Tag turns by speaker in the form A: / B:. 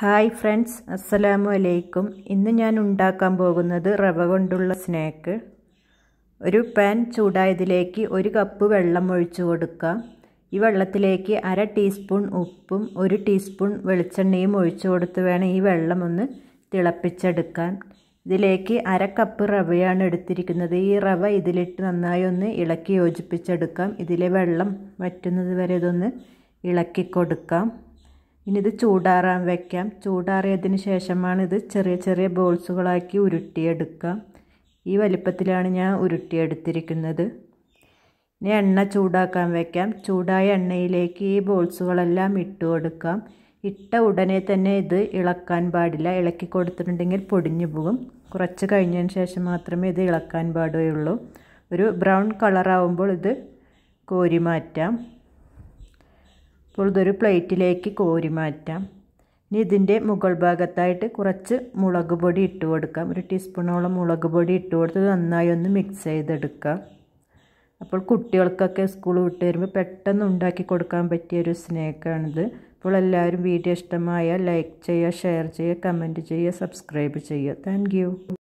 A: hi friends അസ്സലാമു അലൈക്കും ഇന്ന് ഞാൻ ഉണ്ടാക്കാൻ പോകുന്നത് റവ കൊണ്ടുള്ള സ്നാക്ക് ഒരു പാൻ ചൂടായതിലേക്ക് ഒരു കപ്പ് വെള്ളം ഒഴിച്ചു കൊടുക്കാം ഈ വെള്ളത്തിലേക്ക് അര ടീസ്പൂൺ ഉപ്പും ഒരു ടീസ്പൂൺ വെളിച്ചെണ്ണയും ഒഴിച്ചു കൊടുത്ത് വേണം ഈ വെള്ളം ഒന്ന് തിളപ്പിച്ചെടുക്കാൻ ഇതിലേക്ക് അര കപ്പ് റവയാണ് എടുത്തിരിക്കുന്നത് ഈ റവ ഇതിലിട്ട് നന്നായി ഒന്ന് ഇളക്കി യോജിപ്പിച്ചെടുക്കാം ഇതിലെ വെള്ളം വറ്റുന്നത് വരെ ഇതൊന്ന് ഇളക്കി കൊടുക്കാം ഇനി ഇത് ചൂടാറാൻ വയ്ക്കാം ചൂടാറിയതിന് ശേഷമാണ് ഇത് ചെറിയ ചെറിയ ബോൾസുകളാക്കി ഉരുട്ടിയെടുക്കാം ഈ വലിപ്പത്തിലാണ് ഞാൻ ഉരുട്ടിയെടുത്തിരിക്കുന്നത് ഇനി എണ്ണ ചൂടാക്കാൻ വയ്ക്കാം ചൂടായ എണ്ണയിലേക്ക് ഈ ബോൾസുകളെല്ലാം ഇട്ട് കൊടുക്കാം ഇട്ട ഉടനെ തന്നെ ഇത് ഇളക്കാൻ പാടില്ല ഇളക്കി കൊടുത്തിട്ടുണ്ടെങ്കിൽ പൊടിഞ്ഞു പോകും കുറച്ച് കഴിഞ്ഞതിന് ശേഷം മാത്രമേ ഇത് ഇളക്കാൻ പാടുകയുള്ളൂ ഒരു ബ്രൗൺ കളറാവുമ്പോൾ ഇത് കോരി മാറ്റാം ഇപ്പോൾ ഇതൊരു പ്ലേറ്റിലേക്ക് കോരി മാറ്റാം ഇനി ഇതിൻ്റെ മുകൾ ഭാഗത്തായിട്ട് കുറച്ച് മുളക് പൊടി ഇട്ട് കൊടുക്കാം ഒരു ടീസ്പൂണോളം മുളക് പൊടി ഇട്ട് കൊടുത്ത് നന്നായി ഒന്ന് മിക്സ് ചെയ്തെടുക്കാം അപ്പോൾ കുട്ടികൾക്കൊക്കെ സ്കൂൾ വിട്ട് വരുമ്പോൾ പെട്ടെന്ന് ഉണ്ടാക്കി കൊടുക്കാൻ പറ്റിയ ഒരു സ്നേക്കാണിത് അപ്പോൾ എല്ലാവരും വീഡിയോ ഇഷ്ടമായ ലൈക്ക് ചെയ്യുക ഷെയർ ചെയ്യുക കമൻറ്റ് ചെയ്യുക സബ്സ്ക്രൈബ് ചെയ്യുക താങ്ക്